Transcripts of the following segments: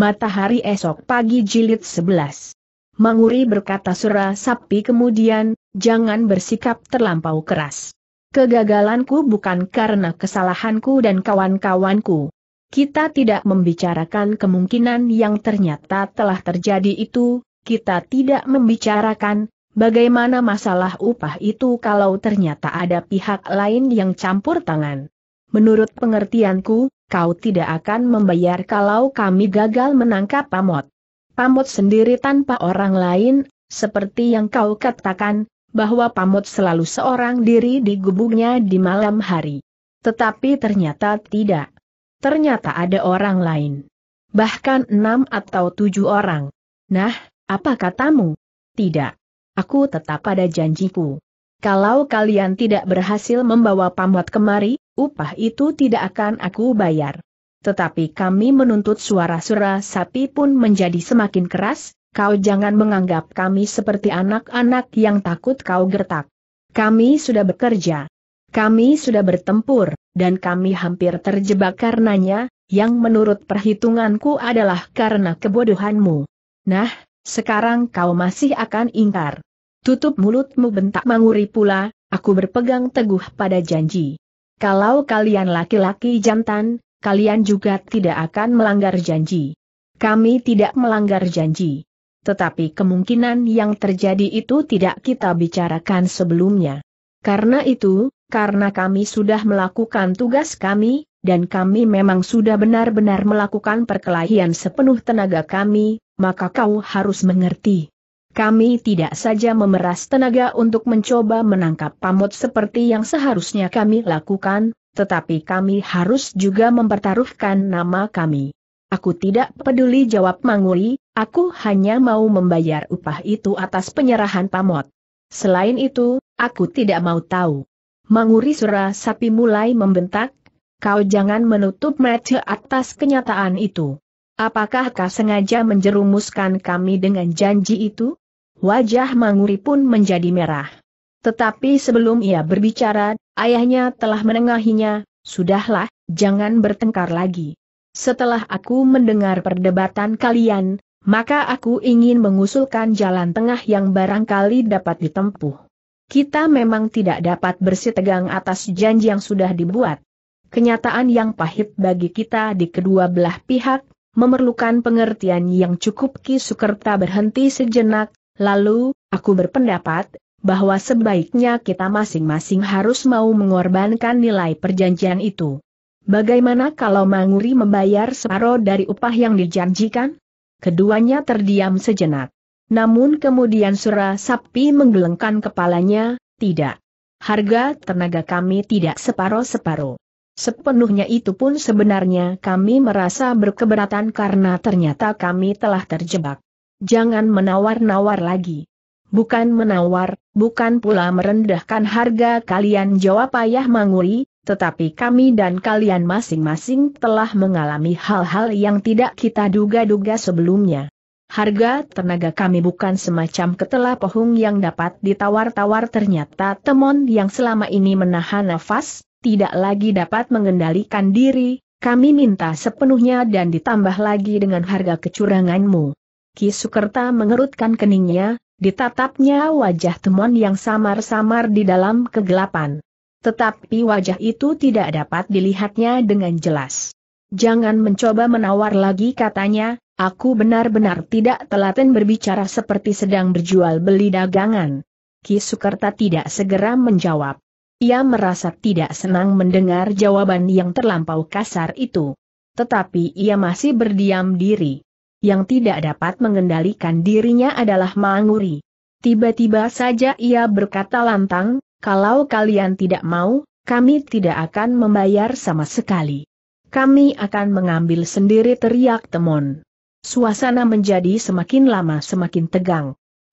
Matahari esok pagi jilid 11. Manguri berkata sura sapi kemudian, jangan bersikap terlampau keras. Kegagalanku bukan karena kesalahanku dan kawan-kawanku. Kita tidak membicarakan kemungkinan yang ternyata telah terjadi itu, kita tidak membicarakan bagaimana masalah upah itu kalau ternyata ada pihak lain yang campur tangan. Menurut pengertianku, kau tidak akan membayar kalau kami gagal menangkap pamot. Pamot sendiri tanpa orang lain, seperti yang kau katakan, bahwa pamot selalu seorang diri di gubuknya di malam hari. Tetapi ternyata tidak. Ternyata ada orang lain. Bahkan enam atau tujuh orang. Nah, apa katamu? Tidak. Aku tetap pada janjiku. Kalau kalian tidak berhasil membawa pamot kemari, upah itu tidak akan aku bayar. Tetapi kami menuntut suara sura sapi pun menjadi semakin keras, kau jangan menganggap kami seperti anak-anak yang takut kau gertak. Kami sudah bekerja. Kami sudah bertempur, dan kami hampir terjebak karenanya, yang menurut perhitunganku adalah karena kebodohanmu. Nah, sekarang kau masih akan ingkar. Tutup mulutmu bentak manguri pula, aku berpegang teguh pada janji. Kalau kalian laki-laki jantan, kalian juga tidak akan melanggar janji. Kami tidak melanggar janji. Tetapi kemungkinan yang terjadi itu tidak kita bicarakan sebelumnya. Karena itu, karena kami sudah melakukan tugas kami, dan kami memang sudah benar-benar melakukan perkelahian sepenuh tenaga kami, maka kau harus mengerti. Kami tidak saja memeras tenaga untuk mencoba menangkap Pamot seperti yang seharusnya kami lakukan, tetapi kami harus juga mempertaruhkan nama kami. Aku tidak peduli jawab Manguli, aku hanya mau membayar upah itu atas penyerahan pamot. Selain itu, aku tidak mau tahu. Manguri Sura Sapi mulai membentak, kau jangan menutup mata atas kenyataan itu. Apakah kau sengaja menjerumuskan kami dengan janji itu? Wajah Manguri pun menjadi merah. Tetapi sebelum ia berbicara, ayahnya telah menengahinya, sudahlah, jangan bertengkar lagi. Setelah aku mendengar perdebatan kalian, maka aku ingin mengusulkan jalan tengah yang barangkali dapat ditempuh. Kita memang tidak dapat bersitegang atas janji yang sudah dibuat. Kenyataan yang pahit bagi kita di kedua belah pihak, memerlukan pengertian yang cukup Ki Sukerta berhenti sejenak, Lalu, aku berpendapat, bahwa sebaiknya kita masing-masing harus mau mengorbankan nilai perjanjian itu. Bagaimana kalau Manguri membayar separuh dari upah yang dijanjikan? Keduanya terdiam sejenak. Namun kemudian Sura Sapi menggelengkan kepalanya, tidak. Harga tenaga kami tidak separuh-separuh. Sepenuhnya itu pun sebenarnya kami merasa berkeberatan karena ternyata kami telah terjebak. Jangan menawar-nawar lagi. Bukan menawar, bukan pula merendahkan harga kalian jawab Ayah Manguri, tetapi kami dan kalian masing-masing telah mengalami hal-hal yang tidak kita duga-duga sebelumnya. Harga tenaga kami bukan semacam ketela pohung yang dapat ditawar-tawar ternyata temon yang selama ini menahan nafas, tidak lagi dapat mengendalikan diri, kami minta sepenuhnya dan ditambah lagi dengan harga kecuranganmu. Ki Sukerta mengerutkan keningnya, ditatapnya wajah Temon yang samar-samar di dalam kegelapan. Tetapi wajah itu tidak dapat dilihatnya dengan jelas. Jangan mencoba menawar lagi katanya, aku benar-benar tidak telaten berbicara seperti sedang berjual beli dagangan. Ki Sukerta tidak segera menjawab. Ia merasa tidak senang mendengar jawaban yang terlampau kasar itu. Tetapi ia masih berdiam diri yang tidak dapat mengendalikan dirinya adalah Manguri. Tiba-tiba saja ia berkata lantang, kalau kalian tidak mau, kami tidak akan membayar sama sekali. Kami akan mengambil sendiri teriak Temon. Suasana menjadi semakin lama semakin tegang.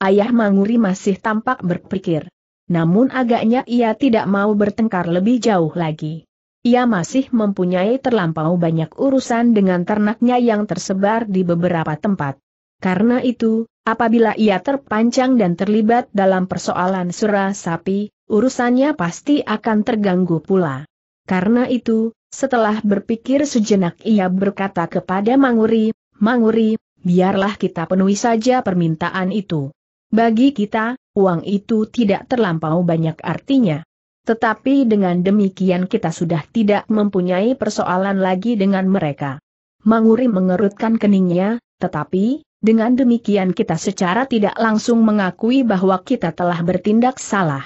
Ayah Manguri masih tampak berpikir. Namun agaknya ia tidak mau bertengkar lebih jauh lagi ia masih mempunyai terlampau banyak urusan dengan ternaknya yang tersebar di beberapa tempat. Karena itu, apabila ia terpancang dan terlibat dalam persoalan sura sapi, urusannya pasti akan terganggu pula. Karena itu, setelah berpikir sejenak ia berkata kepada Manguri, Manguri, biarlah kita penuhi saja permintaan itu. Bagi kita, uang itu tidak terlampau banyak artinya. Tetapi dengan demikian kita sudah tidak mempunyai persoalan lagi dengan mereka. Manguri mengerutkan keningnya, tetapi, dengan demikian kita secara tidak langsung mengakui bahwa kita telah bertindak salah.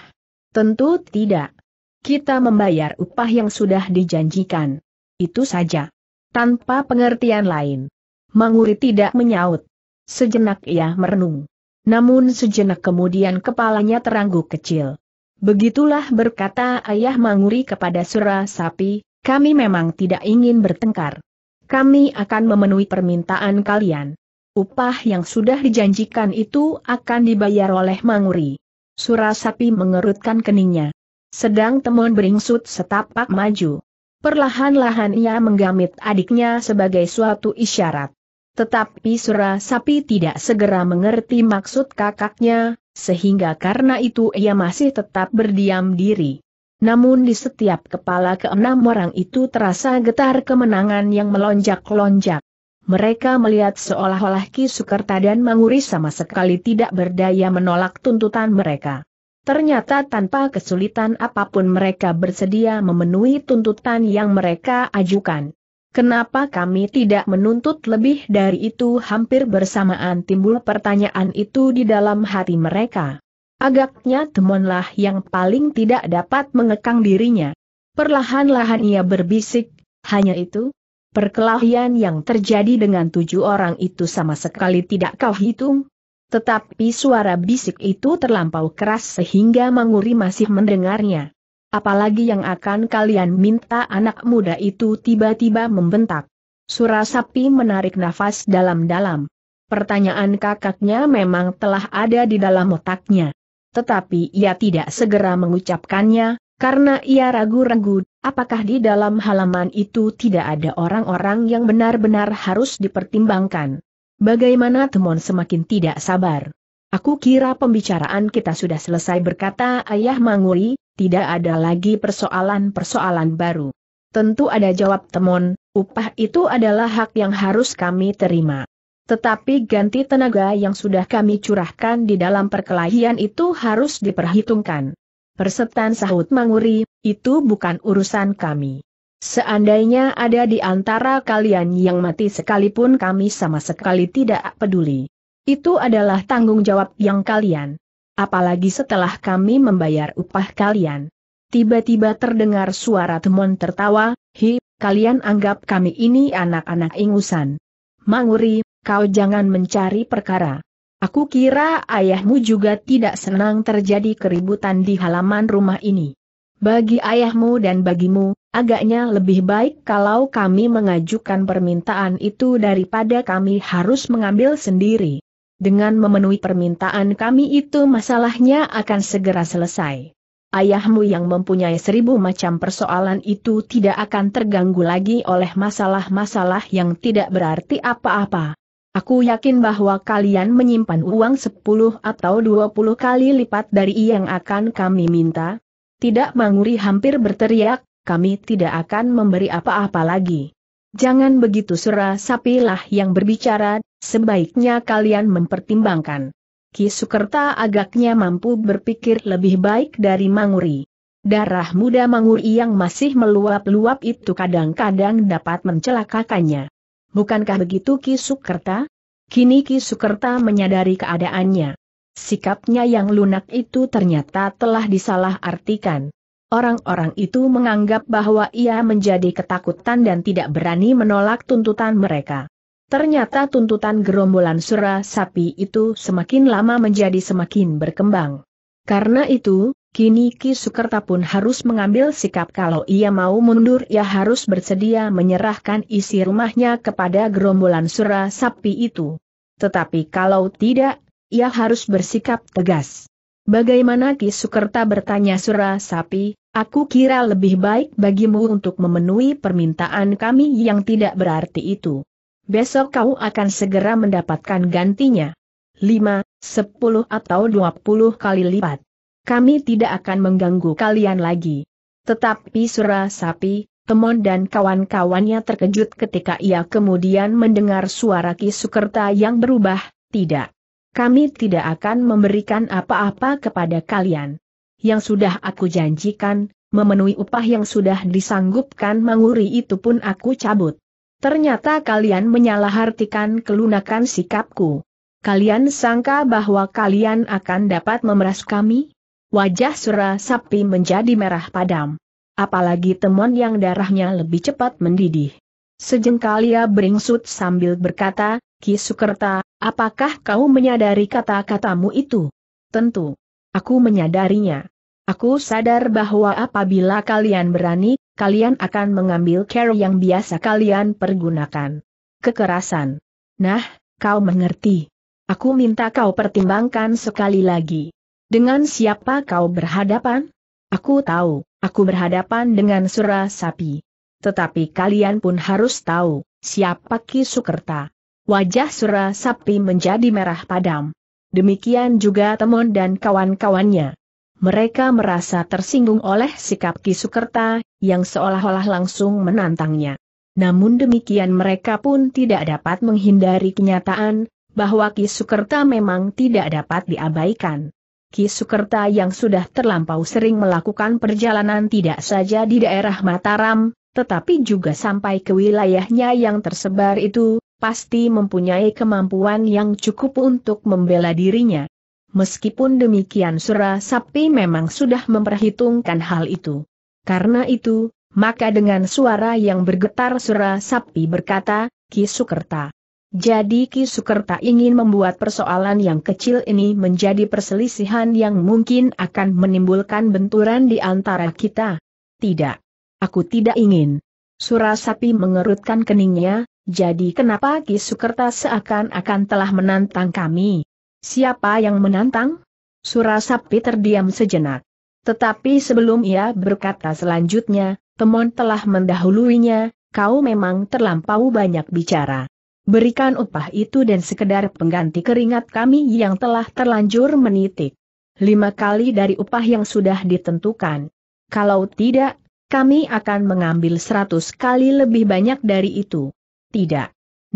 Tentu tidak. Kita membayar upah yang sudah dijanjikan. Itu saja. Tanpa pengertian lain. Manguri tidak menyaut. Sejenak ia merenung. Namun sejenak kemudian kepalanya terangguk kecil. Begitulah berkata ayah Manguri kepada Sura Sapi, kami memang tidak ingin bertengkar. Kami akan memenuhi permintaan kalian. Upah yang sudah dijanjikan itu akan dibayar oleh Manguri. Sura Sapi mengerutkan keningnya. Sedang temun beringsut setapak maju. Perlahan-lahan ia menggamit adiknya sebagai suatu isyarat. Tetapi Sura Sapi tidak segera mengerti maksud kakaknya, sehingga karena itu ia masih tetap berdiam diri. Namun di setiap kepala keenam orang itu terasa getar kemenangan yang melonjak-lonjak. Mereka melihat seolah-olah Ki Sukerta dan Manguri sama sekali tidak berdaya menolak tuntutan mereka. Ternyata tanpa kesulitan apapun mereka bersedia memenuhi tuntutan yang mereka ajukan. Kenapa kami tidak menuntut lebih dari itu hampir bersamaan timbul pertanyaan itu di dalam hati mereka. Agaknya temonlah yang paling tidak dapat mengekang dirinya. Perlahan-lahan ia berbisik, hanya itu? Perkelahian yang terjadi dengan tujuh orang itu sama sekali tidak kau hitung? Tetapi suara bisik itu terlampau keras sehingga Manguri masih mendengarnya apalagi yang akan kalian minta anak muda itu tiba-tiba membentak. Surasapi menarik nafas dalam-dalam. Pertanyaan kakaknya memang telah ada di dalam otaknya. Tetapi ia tidak segera mengucapkannya, karena ia ragu-ragu, apakah di dalam halaman itu tidak ada orang-orang yang benar-benar harus dipertimbangkan. Bagaimana Temon semakin tidak sabar. Aku kira pembicaraan kita sudah selesai berkata Ayah Manguri, tidak ada lagi persoalan-persoalan baru. Tentu ada jawab temon, upah itu adalah hak yang harus kami terima. Tetapi ganti tenaga yang sudah kami curahkan di dalam perkelahian itu harus diperhitungkan. Persetan sahut manguri, itu bukan urusan kami. Seandainya ada di antara kalian yang mati sekalipun kami sama sekali tidak peduli. Itu adalah tanggung jawab yang kalian apalagi setelah kami membayar upah kalian. Tiba-tiba terdengar suara Temon tertawa, hi, kalian anggap kami ini anak-anak ingusan. Manguri, kau jangan mencari perkara. Aku kira ayahmu juga tidak senang terjadi keributan di halaman rumah ini. Bagi ayahmu dan bagimu, agaknya lebih baik kalau kami mengajukan permintaan itu daripada kami harus mengambil sendiri dengan memenuhi permintaan kami itu masalahnya akan segera selesai. Ayahmu yang mempunyai seribu macam persoalan itu tidak akan terganggu lagi oleh masalah-masalah yang tidak berarti apa-apa. Aku yakin bahwa kalian menyimpan uang 10 atau 20 kali lipat dari yang akan kami minta. Tidak manguri hampir berteriak, kami tidak akan memberi apa-apa lagi. Jangan begitu sura sapilah yang berbicara, sebaiknya kalian mempertimbangkan. Ki Sukerta agaknya mampu berpikir lebih baik dari Manguri. Darah muda Manguri yang masih meluap-luap itu kadang-kadang dapat mencelakakannya. Bukankah begitu Ki Sukerta? Kini Ki Sukerta menyadari keadaannya. Sikapnya yang lunak itu ternyata telah disalahartikan. Orang-orang itu menganggap bahwa ia menjadi ketakutan dan tidak berani menolak tuntutan mereka. Ternyata tuntutan gerombolan sura sapi itu semakin lama menjadi semakin berkembang. Karena itu, kini Ki Sukerta pun harus mengambil sikap kalau ia mau mundur ia harus bersedia menyerahkan isi rumahnya kepada gerombolan sura sapi itu. Tetapi kalau tidak, ia harus bersikap tegas. Bagaimana Ki Sukerta bertanya Sura Sapi, aku kira lebih baik bagimu untuk memenuhi permintaan kami yang tidak berarti itu. Besok kau akan segera mendapatkan gantinya. 5, 10 atau 20 kali lipat. Kami tidak akan mengganggu kalian lagi. Tetapi Sura Sapi, Temon dan kawan-kawannya terkejut ketika ia kemudian mendengar suara Ki Sukerta yang berubah, tidak. Kami tidak akan memberikan apa-apa kepada kalian. Yang sudah aku janjikan, memenuhi upah yang sudah disanggupkan menguri itu pun aku cabut. Ternyata kalian menyalahartikan kelunakan sikapku. Kalian sangka bahwa kalian akan dapat memeras kami? Wajah Sura Sapi menjadi merah padam. Apalagi temon yang darahnya lebih cepat mendidih. Sejengkal ia beringsut sambil berkata, Ki Sukerta, Apakah kau menyadari kata-katamu itu? Tentu. Aku menyadarinya. Aku sadar bahwa apabila kalian berani, kalian akan mengambil care yang biasa kalian pergunakan. Kekerasan. Nah, kau mengerti. Aku minta kau pertimbangkan sekali lagi. Dengan siapa kau berhadapan? Aku tahu, aku berhadapan dengan sura sapi. Tetapi kalian pun harus tahu, siapa Ki Sukerta wajah Sura Sapi menjadi merah padam. Demikian juga Temon dan kawan-kawannya. Mereka merasa tersinggung oleh sikap Kisukerta, yang seolah-olah langsung menantangnya. Namun demikian mereka pun tidak dapat menghindari kenyataan, bahwa Kisukerta memang tidak dapat diabaikan. Kisukerta yang sudah terlampau sering melakukan perjalanan tidak saja di daerah Mataram, tetapi juga sampai ke wilayahnya yang tersebar itu, pasti mempunyai kemampuan yang cukup untuk membela dirinya. Meskipun demikian Sura Sapi memang sudah memperhitungkan hal itu. Karena itu, maka dengan suara yang bergetar Sura Sapi berkata, Ki Sukerta. Jadi Ki Sukerta ingin membuat persoalan yang kecil ini menjadi perselisihan yang mungkin akan menimbulkan benturan di antara kita. Tidak. Aku tidak ingin. Sura Sapi mengerutkan keningnya, jadi kenapa Ki Sukerta seakan-akan telah menantang kami? Siapa yang menantang? Surasapi terdiam sejenak. Tetapi sebelum ia berkata selanjutnya, Temon telah mendahuluinya, kau memang terlampau banyak bicara. Berikan upah itu dan sekedar pengganti keringat kami yang telah terlanjur menitik. Lima kali dari upah yang sudah ditentukan. Kalau tidak, kami akan mengambil seratus kali lebih banyak dari itu. Tidak.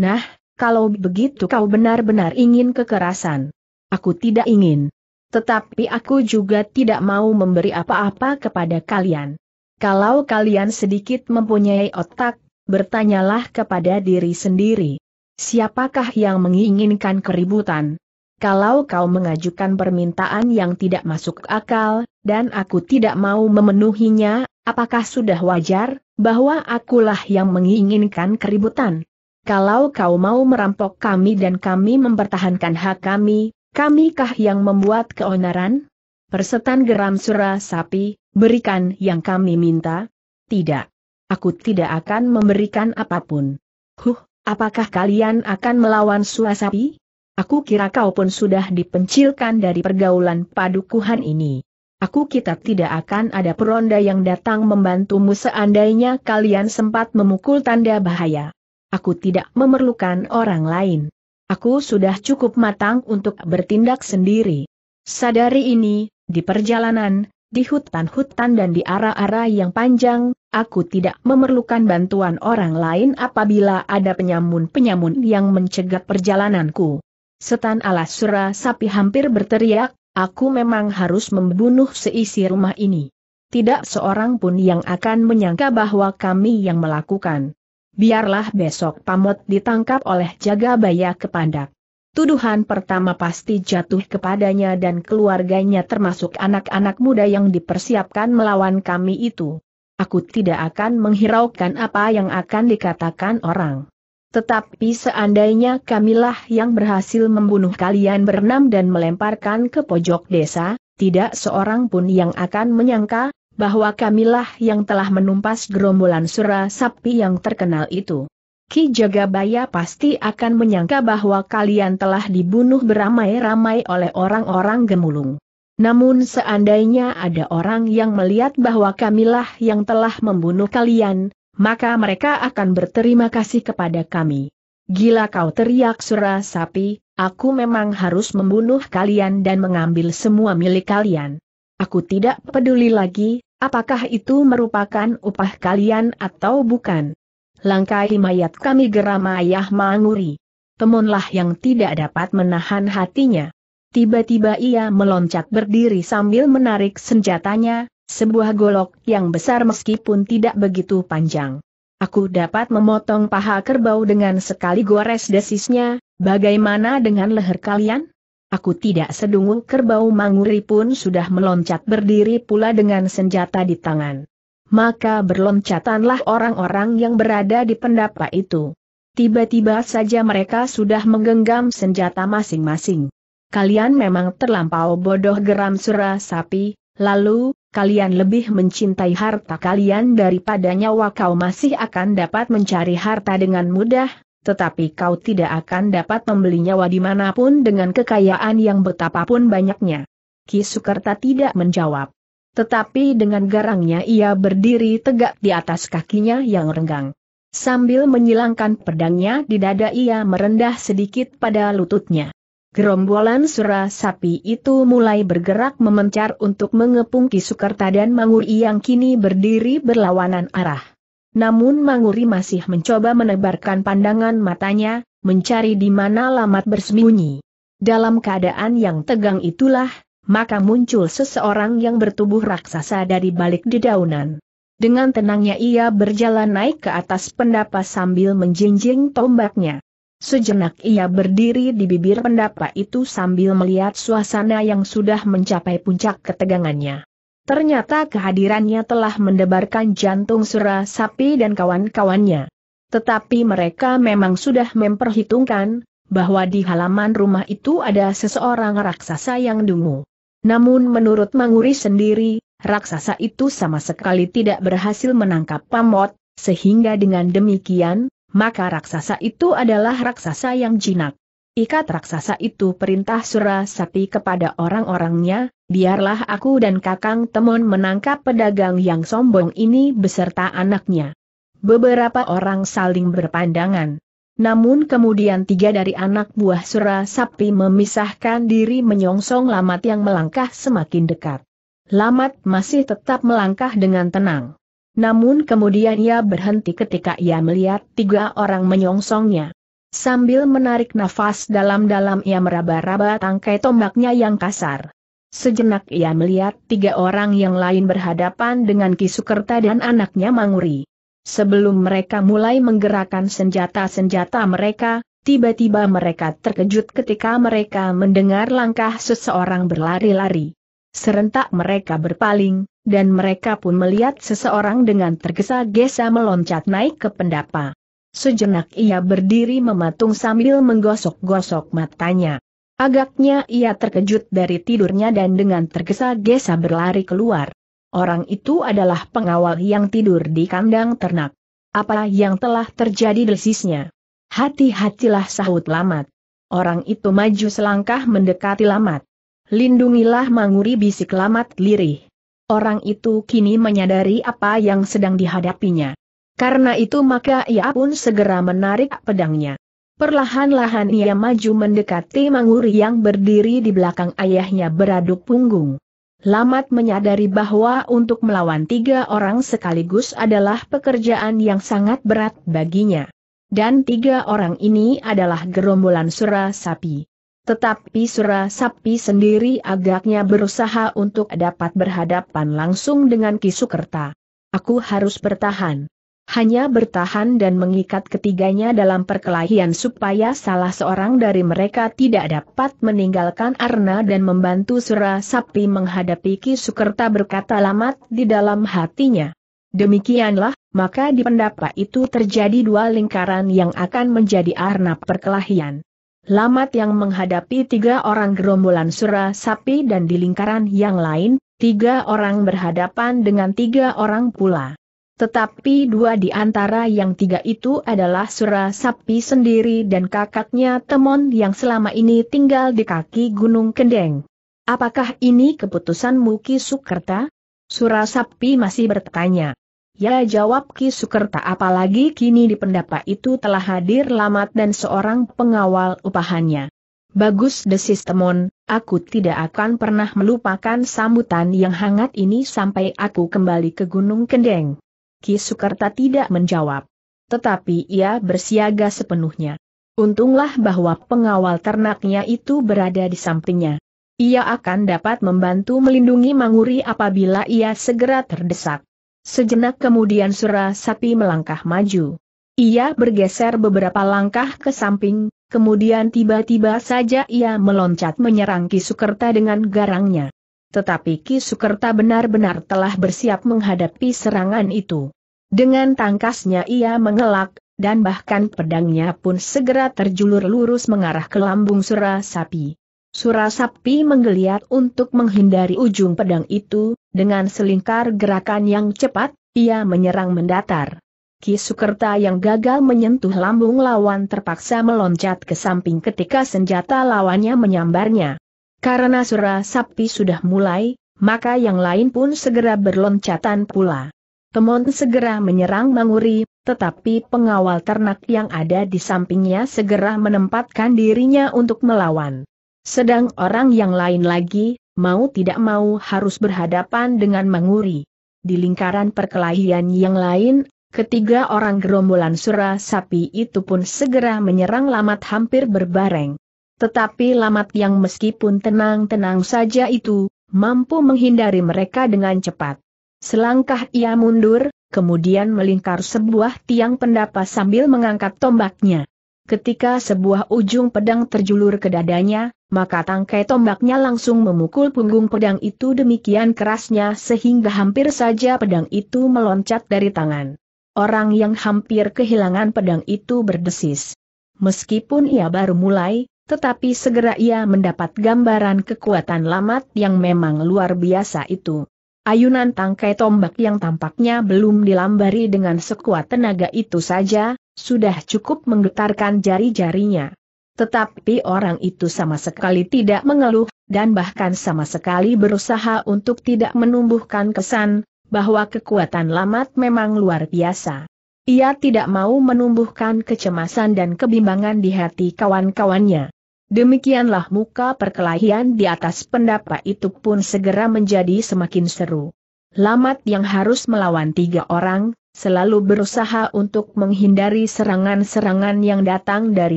Nah, kalau begitu kau benar-benar ingin kekerasan. Aku tidak ingin. Tetapi aku juga tidak mau memberi apa-apa kepada kalian. Kalau kalian sedikit mempunyai otak, bertanyalah kepada diri sendiri. Siapakah yang menginginkan keributan? Kalau kau mengajukan permintaan yang tidak masuk akal, dan aku tidak mau memenuhinya, apakah sudah wajar? bahwa akulah yang menginginkan keributan. Kalau kau mau merampok kami dan kami mempertahankan hak kami, kamikah yang membuat keonaran? Persetan geram sura sapi, berikan yang kami minta? Tidak. Aku tidak akan memberikan apapun. Huh, apakah kalian akan melawan sura sapi? Aku kira kau pun sudah dipencilkan dari pergaulan padukuhan ini. Aku kita tidak akan ada peronda yang datang membantumu seandainya kalian sempat memukul tanda bahaya. Aku tidak memerlukan orang lain. Aku sudah cukup matang untuk bertindak sendiri. Sadari ini, di perjalanan, di hutan-hutan dan di arah-arah yang panjang, aku tidak memerlukan bantuan orang lain apabila ada penyamun-penyamun yang mencegat perjalananku. Setan alas sura sapi hampir berteriak, aku memang harus membunuh seisi rumah ini. Tidak seorang pun yang akan menyangka bahwa kami yang melakukan. Biarlah besok pamot ditangkap oleh jaga Jagabaya Kepandak. Tuduhan pertama pasti jatuh kepadanya dan keluarganya termasuk anak-anak muda yang dipersiapkan melawan kami itu. Aku tidak akan menghiraukan apa yang akan dikatakan orang. Tetapi seandainya kamilah yang berhasil membunuh kalian berenam dan melemparkan ke pojok desa, tidak seorang pun yang akan menyangka, bahwa kamilah yang telah menumpas gerombolan sura sapi yang terkenal itu. Ki Jagabaya pasti akan menyangka bahwa kalian telah dibunuh beramai-ramai oleh orang-orang gemulung. Namun seandainya ada orang yang melihat bahwa kamilah yang telah membunuh kalian, maka mereka akan berterima kasih kepada kami. Gila kau teriak sura sapi, aku memang harus membunuh kalian dan mengambil semua milik kalian. Aku tidak peduli lagi, apakah itu merupakan upah kalian atau bukan. Langkai mayat kami geram ayah manguri. Temunlah yang tidak dapat menahan hatinya. Tiba-tiba ia meloncat berdiri sambil menarik senjatanya, sebuah golok yang besar meskipun tidak begitu panjang. Aku dapat memotong paha kerbau dengan sekali gores desisnya, bagaimana dengan leher kalian? Aku tidak sedungu kerbau manguri pun sudah meloncat berdiri pula dengan senjata di tangan. Maka berloncatanlah orang-orang yang berada di pendapa itu. Tiba-tiba saja mereka sudah menggenggam senjata masing-masing. Kalian memang terlampau bodoh geram sura sapi, lalu, kalian lebih mencintai harta kalian daripada nyawa kau masih akan dapat mencari harta dengan mudah, tetapi kau tidak akan dapat membeli nyawa dimanapun dengan kekayaan yang betapapun banyaknya. Sukerta tidak menjawab. Tetapi dengan garangnya ia berdiri tegak di atas kakinya yang renggang. Sambil menyilangkan pedangnya di dada ia merendah sedikit pada lututnya. Gerombolan sura sapi itu mulai bergerak memencar untuk mengepung Ki Sukerta dan Manguri yang kini berdiri berlawanan arah. Namun Manguri masih mencoba menebarkan pandangan matanya, mencari di mana Lamat bersembunyi. Dalam keadaan yang tegang itulah, maka muncul seseorang yang bertubuh raksasa dari balik dedaunan. Dengan tenangnya ia berjalan naik ke atas pendapa sambil menjinjing tombaknya. Sejenak ia berdiri di bibir pendapa itu sambil melihat suasana yang sudah mencapai puncak ketegangannya. Ternyata kehadirannya telah mendebarkan jantung Sura Sapi dan kawan-kawannya. Tetapi mereka memang sudah memperhitungkan, bahwa di halaman rumah itu ada seseorang raksasa yang dungu. Namun menurut Manguri sendiri, raksasa itu sama sekali tidak berhasil menangkap pamot, sehingga dengan demikian, maka raksasa itu adalah raksasa yang jinak. Ikat raksasa itu perintah Surasati kepada orang-orangnya, biarlah aku dan Kakang Temon menangkap pedagang yang sombong ini beserta anaknya. Beberapa orang saling berpandangan. Namun kemudian tiga dari anak buah Surasati memisahkan diri menyongsong Lamat yang melangkah semakin dekat. Lamat masih tetap melangkah dengan tenang. Namun kemudian ia berhenti ketika ia melihat tiga orang menyongsongnya. Sambil menarik nafas dalam-dalam ia meraba-raba tangkai tombaknya yang kasar. Sejenak ia melihat tiga orang yang lain berhadapan dengan Kisukerta dan anaknya Manguri. Sebelum mereka mulai menggerakkan senjata-senjata mereka, tiba-tiba mereka terkejut ketika mereka mendengar langkah seseorang berlari-lari. Serentak mereka berpaling, dan mereka pun melihat seseorang dengan tergesa-gesa meloncat naik ke pendapa. Sejenak ia berdiri mematung sambil menggosok-gosok matanya. Agaknya ia terkejut dari tidurnya dan dengan tergesa-gesa berlari keluar. Orang itu adalah pengawal yang tidur di kandang ternak. Apa yang telah terjadi desisnya? Hati-hatilah sahut Lamat. Orang itu maju selangkah mendekati Lamat. Lindungilah manguri bisik Lamat lirih orang itu kini menyadari apa yang sedang dihadapinya. Karena itu maka ia pun segera menarik pedangnya. Perlahan-lahan ia maju mendekati Manguri yang berdiri di belakang ayahnya beraduk punggung. Lamat menyadari bahwa untuk melawan tiga orang sekaligus adalah pekerjaan yang sangat berat baginya. Dan tiga orang ini adalah gerombolan sura sapi. Tetapi Sura Sapi sendiri agaknya berusaha untuk dapat berhadapan langsung dengan Kisukerta. Aku harus bertahan. Hanya bertahan dan mengikat ketiganya dalam perkelahian supaya salah seorang dari mereka tidak dapat meninggalkan Arna dan membantu Sura Sapi menghadapi Kisukerta berkata lamat di dalam hatinya. Demikianlah, maka di pendapat itu terjadi dua lingkaran yang akan menjadi Arna perkelahian. Lamat yang menghadapi tiga orang gerombolan sura sapi dan di lingkaran yang lain, tiga orang berhadapan dengan tiga orang pula. Tetapi dua di antara yang tiga itu adalah sura sapi sendiri dan kakaknya Temon yang selama ini tinggal di kaki Gunung Kendeng. Apakah ini keputusan Muki Sukerta? Sura sapi masih bertanya. Ya jawab Ki Sukerta apalagi kini di pendapa itu telah hadir Lamat dan seorang pengawal upahannya. Bagus desis temon, aku tidak akan pernah melupakan sambutan yang hangat ini sampai aku kembali ke Gunung Kendeng. Ki Sukerta tidak menjawab. Tetapi ia bersiaga sepenuhnya. Untunglah bahwa pengawal ternaknya itu berada di sampingnya. Ia akan dapat membantu melindungi Manguri apabila ia segera terdesak. Sejenak kemudian Sura Sapi melangkah maju. Ia bergeser beberapa langkah ke samping, kemudian tiba-tiba saja ia meloncat menyerang Ki Sukerta dengan garangnya. Tetapi Ki Sukerta benar-benar telah bersiap menghadapi serangan itu. Dengan tangkasnya ia mengelak, dan bahkan pedangnya pun segera terjulur lurus mengarah ke lambung Sura Sapi. Surasapi menggeliat untuk menghindari ujung pedang itu, dengan selingkar gerakan yang cepat, ia menyerang mendatar. Ki Sukerta yang gagal menyentuh lambung lawan terpaksa meloncat ke samping ketika senjata lawannya menyambarnya. Karena Sapi sudah mulai, maka yang lain pun segera berloncatan pula. Temon segera menyerang Manguri, tetapi pengawal ternak yang ada di sampingnya segera menempatkan dirinya untuk melawan. Sedang orang yang lain lagi, mau tidak mau harus berhadapan dengan Manguri. Di lingkaran perkelahian yang lain, ketiga orang gerombolan sura sapi itu pun segera menyerang Lamat hampir berbareng. Tetapi Lamat yang meskipun tenang-tenang saja itu, mampu menghindari mereka dengan cepat. Selangkah ia mundur, kemudian melingkar sebuah tiang pendapa sambil mengangkat tombaknya. Ketika sebuah ujung pedang terjulur ke dadanya, maka tangkai tombaknya langsung memukul punggung pedang itu demikian kerasnya sehingga hampir saja pedang itu meloncat dari tangan. Orang yang hampir kehilangan pedang itu berdesis. Meskipun ia baru mulai, tetapi segera ia mendapat gambaran kekuatan lamat yang memang luar biasa itu. Ayunan tangkai tombak yang tampaknya belum dilambari dengan sekuat tenaga itu saja, sudah cukup menggetarkan jari-jarinya. Tetapi orang itu sama sekali tidak mengeluh, dan bahkan sama sekali berusaha untuk tidak menumbuhkan kesan, bahwa kekuatan Lamat memang luar biasa. Ia tidak mau menumbuhkan kecemasan dan kebimbangan di hati kawan-kawannya. Demikianlah muka perkelahian di atas pendapat itu pun segera menjadi semakin seru. Lamat yang harus melawan tiga orang, selalu berusaha untuk menghindari serangan-serangan yang datang dari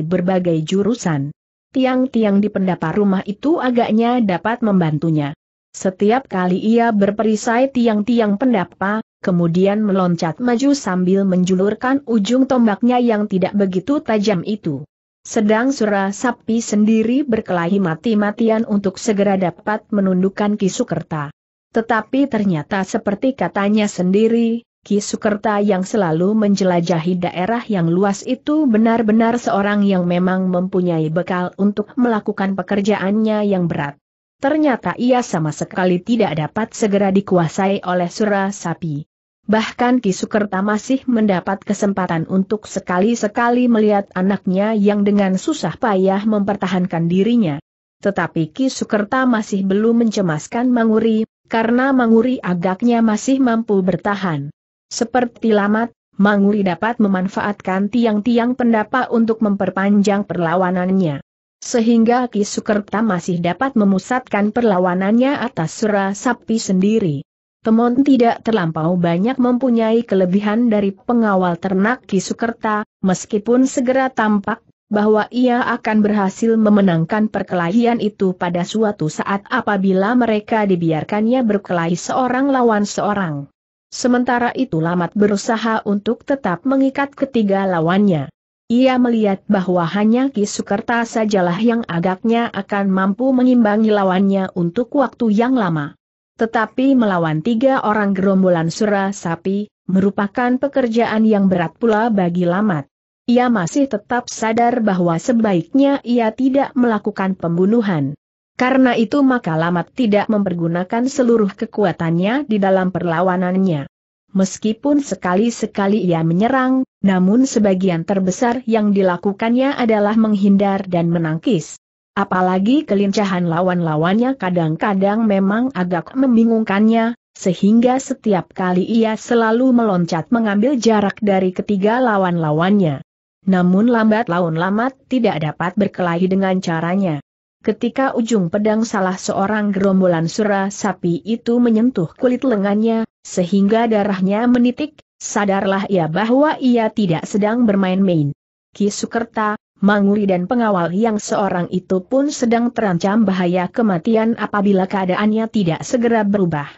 berbagai jurusan. Tiang-tiang di pendapa rumah itu agaknya dapat membantunya. Setiap kali ia berperisai tiang-tiang pendapa, kemudian meloncat maju sambil menjulurkan ujung tombaknya yang tidak begitu tajam itu. Sedang Sura Sapi sendiri berkelahi mati-matian untuk segera dapat menundukkan Kisukerta. Tetapi ternyata seperti katanya sendiri, Ki Sukerta yang selalu menjelajahi daerah yang luas itu benar-benar seorang yang memang mempunyai bekal untuk melakukan pekerjaannya yang berat. Ternyata ia sama sekali tidak dapat segera dikuasai oleh Sura Sapi. Bahkan Ki Sukerta masih mendapat kesempatan untuk sekali-sekali melihat anaknya yang dengan susah payah mempertahankan dirinya. Tetapi Ki Sukerta masih belum mencemaskan Manguri, karena Manguri agaknya masih mampu bertahan. Seperti Lamat, Manguli dapat memanfaatkan tiang-tiang pendapa untuk memperpanjang perlawanannya. Sehingga Kisukerta masih dapat memusatkan perlawanannya atas sura sapi sendiri. Temon tidak terlampau banyak mempunyai kelebihan dari pengawal ternak Kisukerta, meskipun segera tampak bahwa ia akan berhasil memenangkan perkelahian itu pada suatu saat apabila mereka dibiarkannya berkelahi seorang lawan seorang. Sementara itu Lamat berusaha untuk tetap mengikat ketiga lawannya. Ia melihat bahwa hanya Ki Sukerta sajalah yang agaknya akan mampu mengimbangi lawannya untuk waktu yang lama. Tetapi melawan tiga orang gerombolan sura sapi, merupakan pekerjaan yang berat pula bagi Lamat. Ia masih tetap sadar bahwa sebaiknya ia tidak melakukan pembunuhan. Karena itu maka Lamat tidak mempergunakan seluruh kekuatannya di dalam perlawanannya. Meskipun sekali-sekali ia menyerang, namun sebagian terbesar yang dilakukannya adalah menghindar dan menangkis. Apalagi kelincahan lawan-lawannya kadang-kadang memang agak membingungkannya, sehingga setiap kali ia selalu meloncat mengambil jarak dari ketiga lawan-lawannya. Namun lambat laun Lamat tidak dapat berkelahi dengan caranya. Ketika ujung pedang salah seorang gerombolan sura sapi itu menyentuh kulit lengannya, sehingga darahnya menitik, sadarlah ia bahwa ia tidak sedang bermain-main. Ki Sukerta, Manguri dan pengawal yang seorang itu pun sedang terancam bahaya kematian apabila keadaannya tidak segera berubah.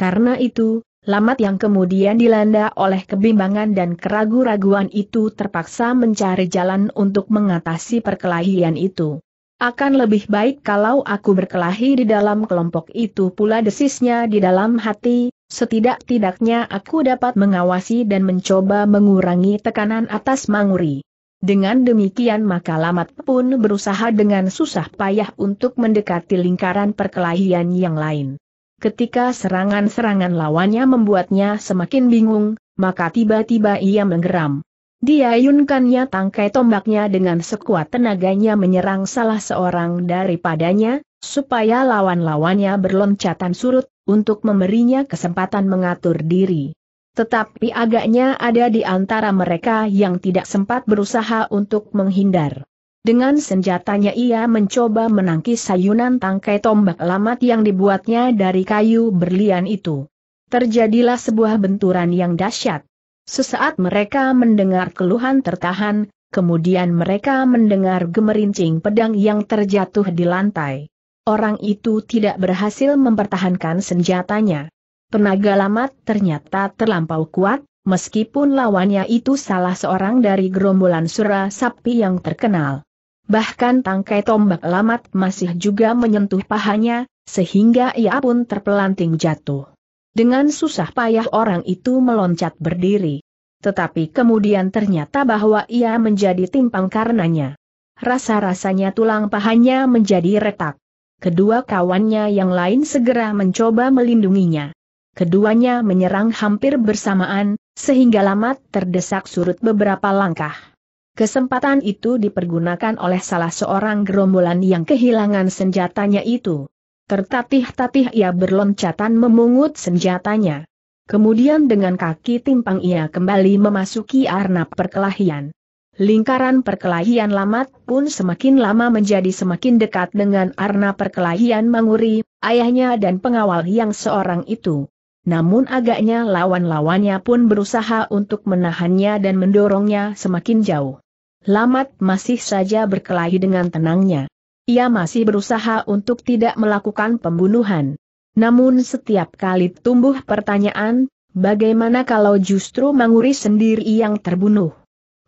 Karena itu, Lamat yang kemudian dilanda oleh kebimbangan dan keraguan raguan itu terpaksa mencari jalan untuk mengatasi perkelahian itu. Akan lebih baik kalau aku berkelahi di dalam kelompok itu pula desisnya di dalam hati, setidak-tidaknya aku dapat mengawasi dan mencoba mengurangi tekanan atas Manguri. Dengan demikian maka Lamat pun berusaha dengan susah payah untuk mendekati lingkaran perkelahian yang lain. Ketika serangan-serangan lawannya membuatnya semakin bingung, maka tiba-tiba ia menggeram. Dia yunkannya tangkai tombaknya dengan sekuat tenaganya menyerang salah seorang daripadanya, supaya lawan-lawannya berloncatan surut, untuk memberinya kesempatan mengatur diri. Tetapi agaknya ada di antara mereka yang tidak sempat berusaha untuk menghindar. Dengan senjatanya ia mencoba menangkis sayunan tangkai tombak lamat yang dibuatnya dari kayu berlian itu. Terjadilah sebuah benturan yang dahsyat. Sesaat mereka mendengar keluhan tertahan, kemudian mereka mendengar gemerincing pedang yang terjatuh di lantai. Orang itu tidak berhasil mempertahankan senjatanya. Tenaga lamat ternyata terlampau kuat, meskipun lawannya itu salah seorang dari gerombolan sura sapi yang terkenal. Bahkan tangkai tombak lamat masih juga menyentuh pahanya, sehingga ia pun terpelanting jatuh. Dengan susah payah orang itu meloncat berdiri. Tetapi kemudian ternyata bahwa ia menjadi timpang karenanya. Rasa-rasanya tulang pahanya menjadi retak. Kedua kawannya yang lain segera mencoba melindunginya. Keduanya menyerang hampir bersamaan, sehingga Lamat terdesak surut beberapa langkah. Kesempatan itu dipergunakan oleh salah seorang gerombolan yang kehilangan senjatanya itu. Tertatih-tatih ia berloncatan memungut senjatanya. Kemudian dengan kaki timpang ia kembali memasuki arna perkelahian. Lingkaran perkelahian lamat pun semakin lama menjadi semakin dekat dengan arna perkelahian Manguri, ayahnya dan pengawal yang seorang itu. Namun agaknya lawan-lawannya pun berusaha untuk menahannya dan mendorongnya semakin jauh. Lamat masih saja berkelahi dengan tenangnya. Ia masih berusaha untuk tidak melakukan pembunuhan. Namun setiap kali tumbuh pertanyaan, bagaimana kalau justru Manguri sendiri yang terbunuh?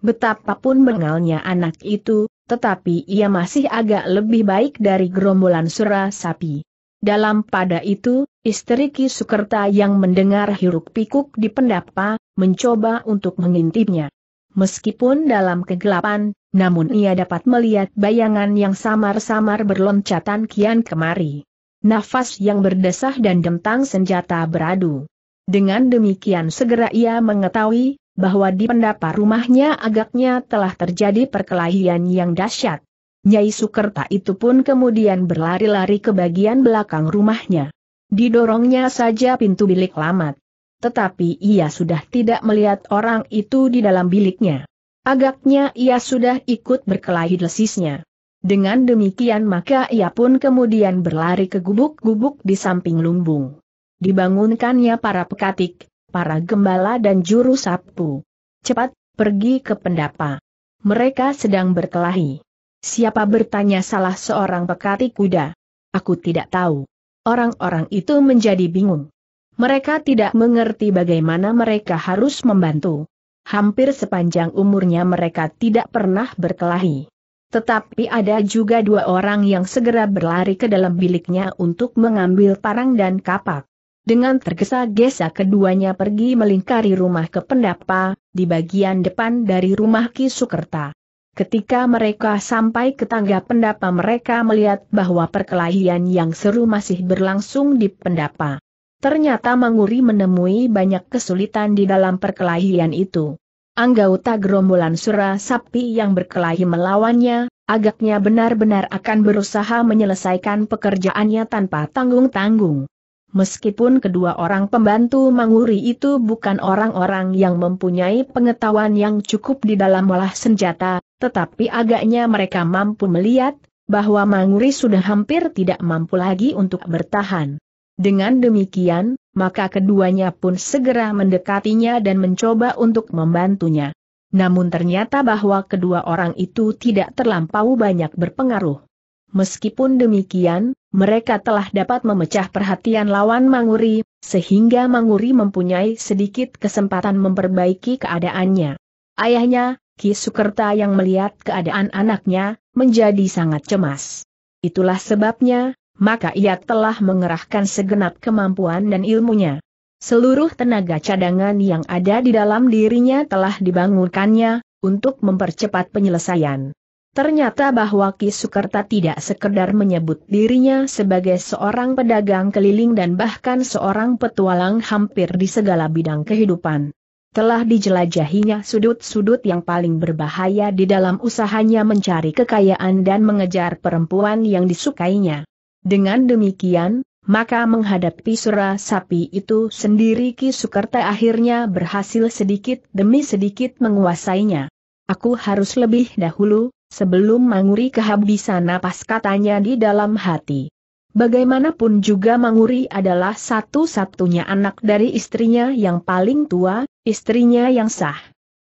Betapapun bengalnya anak itu, tetapi ia masih agak lebih baik dari gerombolan sura sapi. Dalam pada itu, istri Ki Sukerta yang mendengar hiruk pikuk di pendapa, mencoba untuk mengintipnya. Meskipun dalam kegelapan, namun ia dapat melihat bayangan yang samar-samar berloncatan kian kemari. Nafas yang berdesah dan dentang senjata beradu. Dengan demikian segera ia mengetahui, bahwa di pendapa rumahnya agaknya telah terjadi perkelahian yang dahsyat. Nyai Sukerta itu pun kemudian berlari-lari ke bagian belakang rumahnya. Didorongnya saja pintu bilik lamat. Tetapi ia sudah tidak melihat orang itu di dalam biliknya. Agaknya ia sudah ikut berkelahi lesisnya. Dengan demikian maka ia pun kemudian berlari ke gubuk-gubuk di samping lumbung. Dibangunkannya para pekatik, para gembala dan juru sapu. Cepat, pergi ke pendapa. Mereka sedang berkelahi. Siapa bertanya salah seorang pekatik kuda? Aku tidak tahu. Orang-orang itu menjadi bingung. Mereka tidak mengerti bagaimana mereka harus membantu hampir sepanjang umurnya mereka tidak pernah berkelahi. Tetapi ada juga dua orang yang segera berlari ke dalam biliknya untuk mengambil parang dan kapak. Dengan tergesa-gesa keduanya pergi melingkari rumah ke pendapa, di bagian depan dari rumah Ki Sukerta. Ketika mereka sampai ke tangga pendapa mereka melihat bahwa perkelahian yang seru masih berlangsung di pendapa. Ternyata Manguri menemui banyak kesulitan di dalam perkelahian itu. Anggota gerombolan Sura Sapi yang berkelahi melawannya, agaknya benar-benar akan berusaha menyelesaikan pekerjaannya tanpa tanggung-tanggung. Meskipun kedua orang pembantu Manguri itu bukan orang-orang yang mempunyai pengetahuan yang cukup di dalam olah senjata, tetapi agaknya mereka mampu melihat bahwa Manguri sudah hampir tidak mampu lagi untuk bertahan. Dengan demikian, maka keduanya pun segera mendekatinya dan mencoba untuk membantunya. Namun ternyata bahwa kedua orang itu tidak terlampau banyak berpengaruh. Meskipun demikian, mereka telah dapat memecah perhatian lawan Manguri, sehingga Manguri mempunyai sedikit kesempatan memperbaiki keadaannya. Ayahnya, Ki Sukerta yang melihat keadaan anaknya, menjadi sangat cemas. Itulah sebabnya, maka ia telah mengerahkan segenap kemampuan dan ilmunya. Seluruh tenaga cadangan yang ada di dalam dirinya telah dibangunkannya, untuk mempercepat penyelesaian. Ternyata bahwa Ki Sukerta tidak sekedar menyebut dirinya sebagai seorang pedagang keliling dan bahkan seorang petualang hampir di segala bidang kehidupan. Telah dijelajahinya sudut-sudut yang paling berbahaya di dalam usahanya mencari kekayaan dan mengejar perempuan yang disukainya. Dengan demikian, maka menghadapi sura sapi itu sendiri Ki Sukerta akhirnya berhasil sedikit demi sedikit menguasainya. Aku harus lebih dahulu, sebelum Manguri kehabisan napas katanya di dalam hati. Bagaimanapun juga Manguri adalah satu-satunya anak dari istrinya yang paling tua, istrinya yang sah.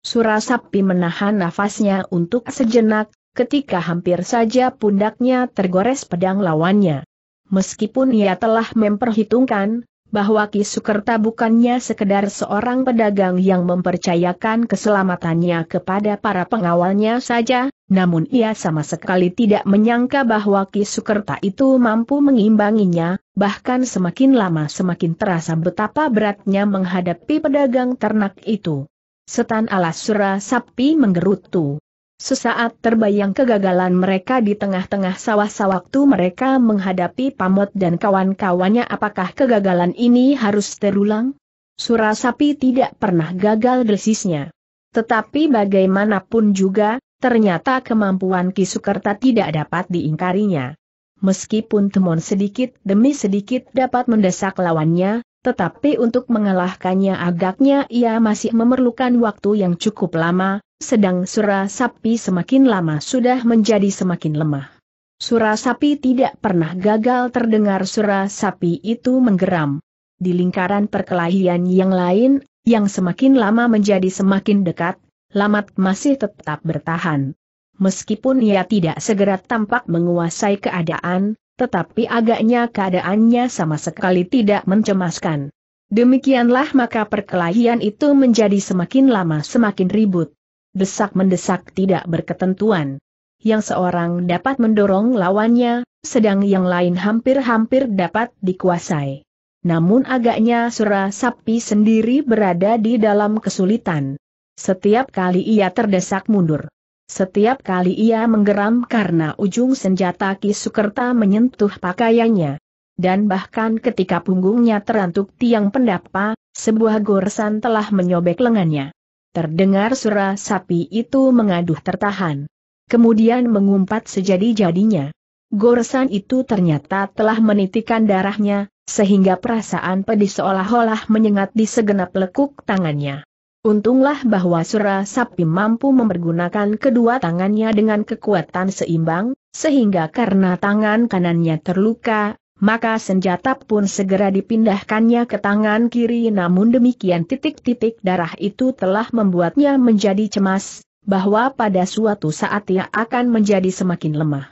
sapi menahan nafasnya untuk sejenak, ketika hampir saja pundaknya tergores pedang lawannya. Meskipun ia telah memperhitungkan, bahwa Ki Sukerta bukannya sekedar seorang pedagang yang mempercayakan keselamatannya kepada para pengawalnya saja, namun ia sama sekali tidak menyangka bahwa Ki Sukerta itu mampu mengimbanginya, bahkan semakin lama semakin terasa betapa beratnya menghadapi pedagang ternak itu. Setan alas sura sapi menggerutu. Sesaat terbayang kegagalan mereka di tengah-tengah sawah sewaktu mereka menghadapi pamot dan kawan-kawannya apakah kegagalan ini harus terulang? Surasapi tidak pernah gagal desisnya. Tetapi bagaimanapun juga, ternyata kemampuan Kisukerta tidak dapat diingkarinya. Meskipun Temon sedikit demi sedikit dapat mendesak lawannya, tetapi untuk mengalahkannya agaknya ia masih memerlukan waktu yang cukup lama, sedang sura sapi semakin lama sudah menjadi semakin lemah. Sura sapi tidak pernah gagal terdengar sura sapi itu menggeram. Di lingkaran perkelahian yang lain, yang semakin lama menjadi semakin dekat, Lamat masih tetap bertahan. Meskipun ia tidak segera tampak menguasai keadaan, tetapi agaknya keadaannya sama sekali tidak mencemaskan. Demikianlah maka perkelahian itu menjadi semakin lama semakin ribut desak-mendesak tidak berketentuan. Yang seorang dapat mendorong lawannya, sedang yang lain hampir-hampir dapat dikuasai. Namun agaknya Sura Sapi sendiri berada di dalam kesulitan. Setiap kali ia terdesak mundur. Setiap kali ia menggeram karena ujung senjata Kisukerta menyentuh pakaiannya. Dan bahkan ketika punggungnya terantuk tiang pendapa, sebuah goresan telah menyobek lengannya. Terdengar suara sapi itu mengaduh tertahan. Kemudian mengumpat sejadi-jadinya. Goresan itu ternyata telah menitikan darahnya, sehingga perasaan pedih seolah-olah menyengat di segenap lekuk tangannya. Untunglah bahwa sura sapi mampu mempergunakan kedua tangannya dengan kekuatan seimbang, sehingga karena tangan kanannya terluka, maka senjata pun segera dipindahkannya ke tangan kiri namun demikian titik-titik darah itu telah membuatnya menjadi cemas, bahwa pada suatu saat ia akan menjadi semakin lemah.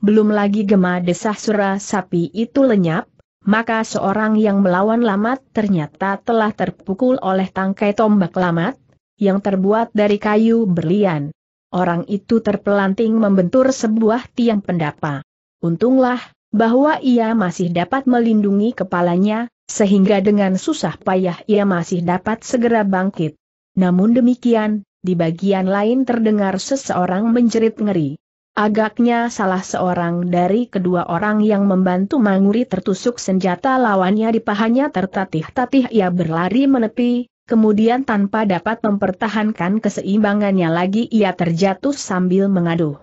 Belum lagi gema desah sura sapi itu lenyap, maka seorang yang melawan Lamat ternyata telah terpukul oleh tangkai tombak Lamat, yang terbuat dari kayu berlian. Orang itu terpelanting membentur sebuah tiang pendapa. Untunglah, bahwa ia masih dapat melindungi kepalanya, sehingga dengan susah payah ia masih dapat segera bangkit. Namun demikian, di bagian lain terdengar seseorang menjerit ngeri. Agaknya salah seorang dari kedua orang yang membantu Manguri tertusuk senjata lawannya di pahanya tertatih-tatih ia berlari menepi, kemudian tanpa dapat mempertahankan keseimbangannya lagi ia terjatuh sambil mengaduh.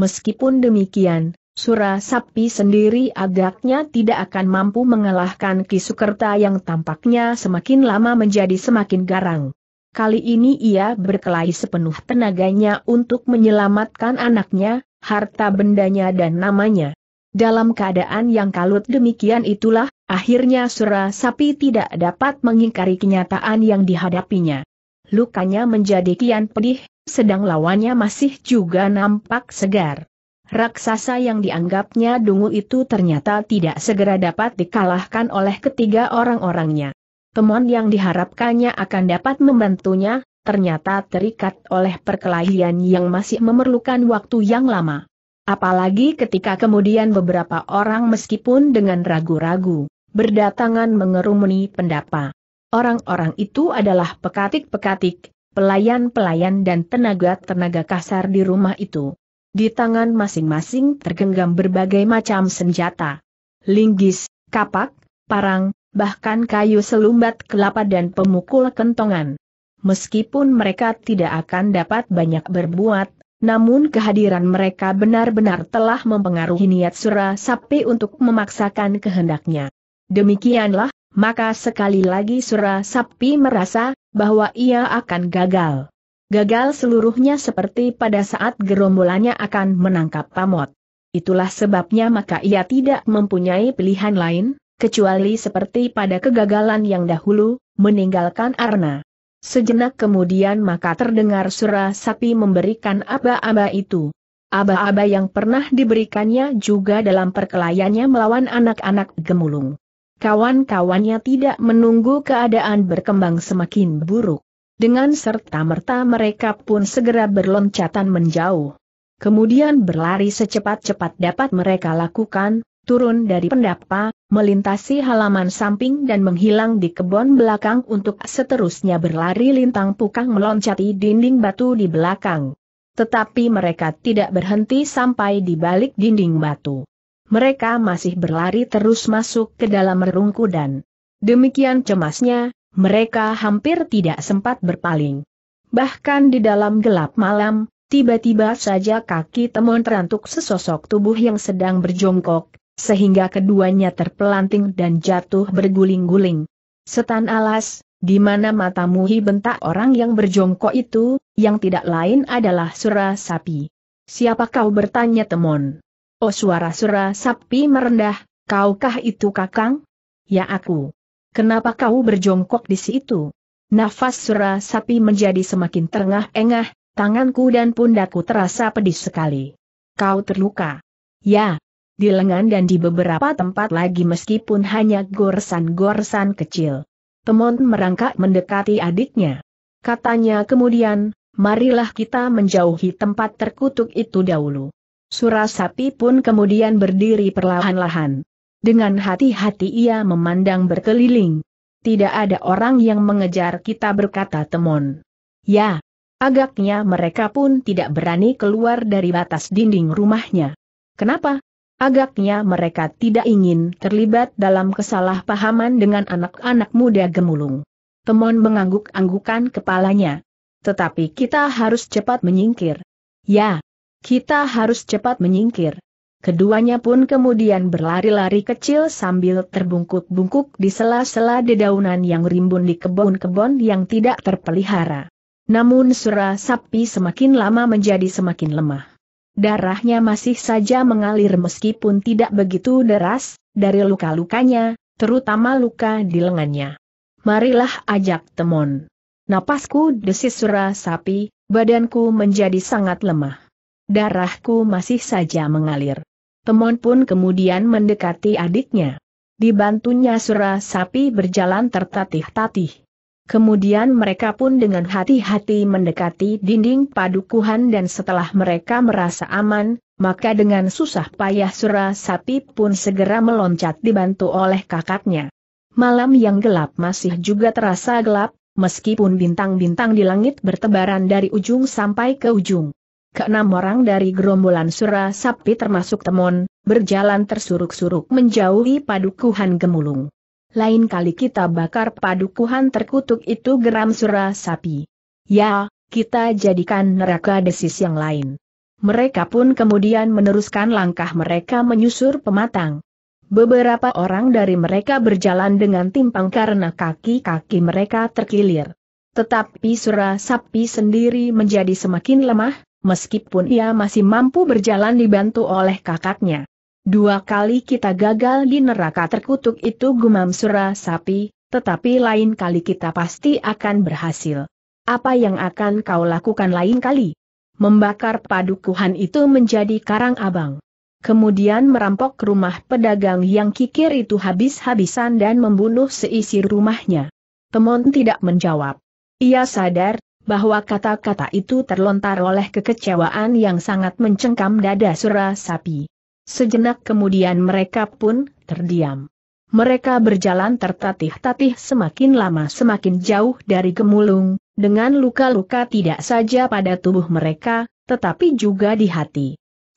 Meskipun demikian, Sura Sapi sendiri agaknya tidak akan mampu mengalahkan Kisukerta yang tampaknya semakin lama menjadi semakin garang. Kali ini ia berkelahi sepenuh tenaganya untuk menyelamatkan anaknya, harta bendanya dan namanya. Dalam keadaan yang kalut demikian itulah, akhirnya Sura Sapi tidak dapat mengingkari kenyataan yang dihadapinya. Lukanya menjadi kian pedih, sedang lawannya masih juga nampak segar. Raksasa yang dianggapnya dungu itu ternyata tidak segera dapat dikalahkan oleh ketiga orang-orangnya. Teman yang diharapkannya akan dapat membantunya, ternyata terikat oleh perkelahian yang masih memerlukan waktu yang lama. Apalagi ketika kemudian beberapa orang meskipun dengan ragu-ragu, berdatangan mengerumuni pendapa. Orang-orang itu adalah pekatik-pekatik, pelayan-pelayan dan tenaga-tenaga kasar di rumah itu. Di tangan masing-masing tergenggam berbagai macam senjata. Linggis, kapak, parang, bahkan kayu selumbat kelapa dan pemukul kentongan. Meskipun mereka tidak akan dapat banyak berbuat, namun kehadiran mereka benar-benar telah mempengaruhi niat Sura Sapi untuk memaksakan kehendaknya. Demikianlah, maka sekali lagi Sura Sapi merasa bahwa ia akan gagal. Gagal seluruhnya seperti pada saat gerombolannya akan menangkap pamot. Itulah sebabnya maka ia tidak mempunyai pilihan lain, kecuali seperti pada kegagalan yang dahulu, meninggalkan Arna. Sejenak kemudian maka terdengar surah sapi memberikan aba-aba itu. Aba-aba yang pernah diberikannya juga dalam perkelayannya melawan anak-anak gemulung. Kawan-kawannya tidak menunggu keadaan berkembang semakin buruk. Dengan serta-merta mereka pun segera berloncatan menjauh. Kemudian berlari secepat-cepat dapat mereka lakukan, turun dari pendapa, melintasi halaman samping dan menghilang di kebun belakang untuk seterusnya berlari lintang pukang meloncati dinding batu di belakang. Tetapi mereka tidak berhenti sampai di balik dinding batu. Mereka masih berlari terus masuk ke dalam merungku dan demikian cemasnya, mereka hampir tidak sempat berpaling. Bahkan di dalam gelap malam, tiba-tiba saja kaki temon terantuk sesosok tubuh yang sedang berjongkok, sehingga keduanya terpelanting dan jatuh berguling-guling. Setan alas, di mana matamu bentak orang yang berjongkok itu, yang tidak lain adalah sura sapi. Siapa kau bertanya temon? Oh suara sura sapi merendah, kaukah itu kakang? Ya aku. Kenapa kau berjongkok di situ? Nafas sura sapi menjadi semakin terengah-engah, tanganku dan pundaku terasa pedih sekali. Kau terluka. Ya, di lengan dan di beberapa tempat lagi meskipun hanya goresan-goresan kecil. Temon merangkak mendekati adiknya. Katanya kemudian, marilah kita menjauhi tempat terkutuk itu dahulu. Sura sapi pun kemudian berdiri perlahan-lahan. Dengan hati-hati ia memandang berkeliling. Tidak ada orang yang mengejar kita berkata Temon. Ya, agaknya mereka pun tidak berani keluar dari batas dinding rumahnya. Kenapa? Agaknya mereka tidak ingin terlibat dalam kesalahpahaman dengan anak-anak muda gemulung. Temon mengangguk-anggukan kepalanya. Tetapi kita harus cepat menyingkir. Ya, kita harus cepat menyingkir. Keduanya pun kemudian berlari-lari kecil sambil terbungkuk-bungkuk di sela-sela dedaunan yang rimbun di kebun-kebun yang tidak terpelihara. Namun sura sapi semakin lama menjadi semakin lemah. Darahnya masih saja mengalir meskipun tidak begitu deras, dari luka-lukanya, terutama luka di lengannya. Marilah ajak temon. Napasku desis sura sapi, badanku menjadi sangat lemah. Darahku masih saja mengalir. Temon pun kemudian mendekati adiknya. Dibantunya sura sapi berjalan tertatih-tatih. Kemudian mereka pun dengan hati-hati mendekati dinding padukuhan dan setelah mereka merasa aman, maka dengan susah payah sura sapi pun segera meloncat dibantu oleh kakaknya. Malam yang gelap masih juga terasa gelap, meskipun bintang-bintang di langit bertebaran dari ujung sampai ke ujung keenam orang dari gerombolan Sura Sapi termasuk Temon, berjalan tersuruk-suruk menjauhi padukuhan Gemulung. Lain kali kita bakar padukuhan terkutuk itu geram Sura Sapi. Ya, kita jadikan neraka desis yang lain. Mereka pun kemudian meneruskan langkah mereka menyusur pematang. Beberapa orang dari mereka berjalan dengan timpang karena kaki-kaki mereka terkilir. Tetapi Sura Sapi sendiri menjadi semakin lemah, meskipun ia masih mampu berjalan dibantu oleh kakaknya. Dua kali kita gagal di neraka terkutuk itu gumam sura sapi, tetapi lain kali kita pasti akan berhasil. Apa yang akan kau lakukan lain kali? Membakar padukuhan itu menjadi karang abang. Kemudian merampok rumah pedagang yang kikir itu habis-habisan dan membunuh seisi rumahnya. Temon tidak menjawab. Ia sadar, bahwa kata-kata itu terlontar oleh kekecewaan yang sangat mencengkam dada sura sapi. Sejenak kemudian mereka pun terdiam. Mereka berjalan tertatih-tatih semakin lama semakin jauh dari gemulung, dengan luka-luka tidak saja pada tubuh mereka, tetapi juga di hati.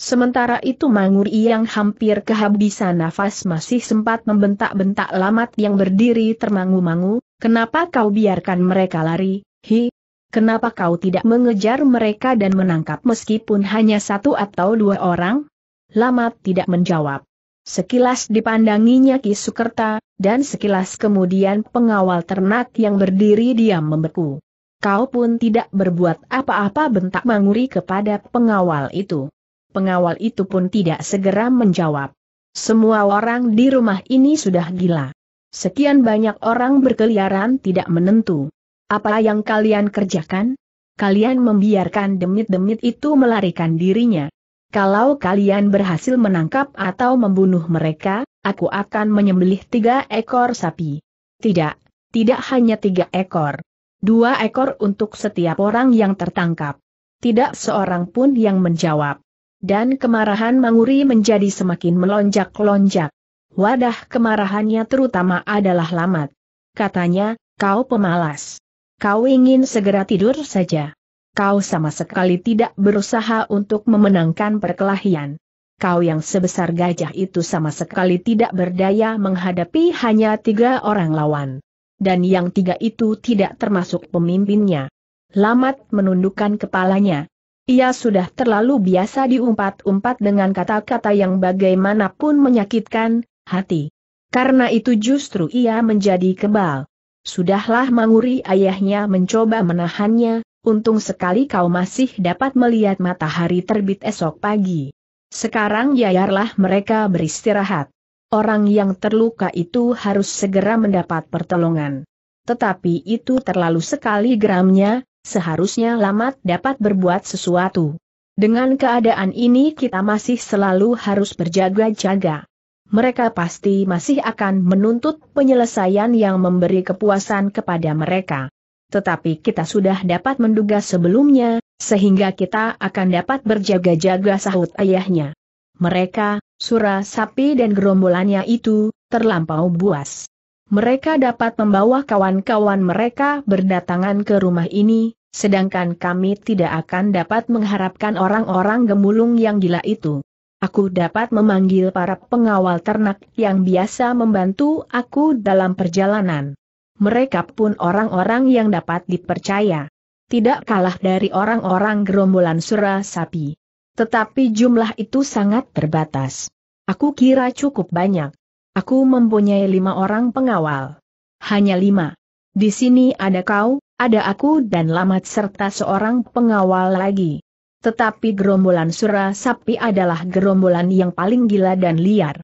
Sementara itu manguri yang hampir kehabisan nafas masih sempat membentak-bentak lamat yang berdiri termangu-mangu, kenapa kau biarkan mereka lari, hi, Kenapa kau tidak mengejar mereka dan menangkap meskipun hanya satu atau dua orang? Lamat tidak menjawab. Sekilas dipandanginya Ki Sukerta, dan sekilas kemudian pengawal ternak yang berdiri diam membeku. Kau pun tidak berbuat apa-apa bentak Manguri kepada pengawal itu. Pengawal itu pun tidak segera menjawab. Semua orang di rumah ini sudah gila. Sekian banyak orang berkeliaran tidak menentu. Apa yang kalian kerjakan? Kalian membiarkan demit-demit itu melarikan dirinya. Kalau kalian berhasil menangkap atau membunuh mereka, aku akan menyembelih tiga ekor sapi. Tidak, tidak hanya tiga ekor. Dua ekor untuk setiap orang yang tertangkap. Tidak seorang pun yang menjawab. Dan kemarahan Manguri menjadi semakin melonjak-lonjak. Wadah kemarahannya terutama adalah lamat. Katanya, kau pemalas. Kau ingin segera tidur saja. Kau sama sekali tidak berusaha untuk memenangkan perkelahian. Kau yang sebesar gajah itu sama sekali tidak berdaya menghadapi hanya tiga orang lawan. Dan yang tiga itu tidak termasuk pemimpinnya. Lamat menundukkan kepalanya, ia sudah terlalu biasa diumpat-umpat dengan kata-kata yang bagaimanapun menyakitkan hati. Karena itu justru ia menjadi kebal. Sudahlah Manguri ayahnya mencoba menahannya, untung sekali kau masih dapat melihat matahari terbit esok pagi. Sekarang yayarlah mereka beristirahat. Orang yang terluka itu harus segera mendapat pertolongan. Tetapi itu terlalu sekali geramnya, seharusnya Lamat dapat berbuat sesuatu. Dengan keadaan ini kita masih selalu harus berjaga-jaga mereka pasti masih akan menuntut penyelesaian yang memberi kepuasan kepada mereka. Tetapi kita sudah dapat menduga sebelumnya, sehingga kita akan dapat berjaga-jaga sahut ayahnya. Mereka, Sura Sapi dan gerombolannya itu, terlampau buas. Mereka dapat membawa kawan-kawan mereka berdatangan ke rumah ini, sedangkan kami tidak akan dapat mengharapkan orang-orang gemulung yang gila itu aku dapat memanggil para pengawal ternak yang biasa membantu aku dalam perjalanan. Mereka pun orang-orang yang dapat dipercaya. Tidak kalah dari orang-orang gerombolan sura sapi. Tetapi jumlah itu sangat terbatas. Aku kira cukup banyak. Aku mempunyai lima orang pengawal. Hanya lima. Di sini ada kau, ada aku dan Lamat serta seorang pengawal lagi. Tetapi gerombolan sura sapi adalah gerombolan yang paling gila dan liar.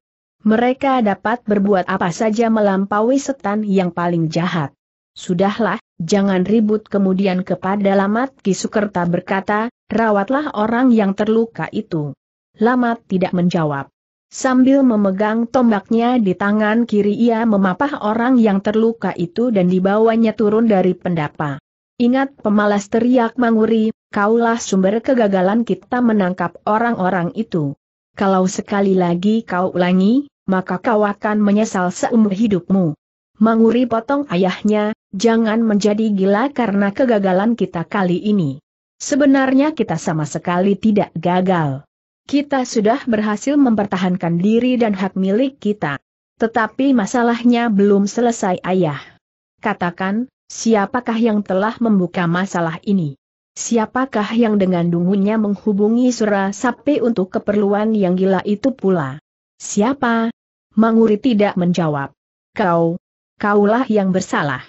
Mereka dapat berbuat apa saja melampaui setan yang paling jahat. Sudahlah, jangan ribut kemudian kepada Lamat Kisukerta berkata, rawatlah orang yang terluka itu. Lamat tidak menjawab. Sambil memegang tombaknya di tangan kiri ia memapah orang yang terluka itu dan dibawanya turun dari pendapa. Ingat pemalas teriak Manguri, kaulah sumber kegagalan kita menangkap orang-orang itu. Kalau sekali lagi kau ulangi, maka kau akan menyesal seumur hidupmu. Manguri potong ayahnya, jangan menjadi gila karena kegagalan kita kali ini. Sebenarnya kita sama sekali tidak gagal. Kita sudah berhasil mempertahankan diri dan hak milik kita. Tetapi masalahnya belum selesai ayah. Katakan, siapakah yang telah membuka masalah ini? Siapakah yang dengan dungunya menghubungi Sura Sape untuk keperluan yang gila itu pula? Siapa? Manguri tidak menjawab. Kau, kaulah yang bersalah.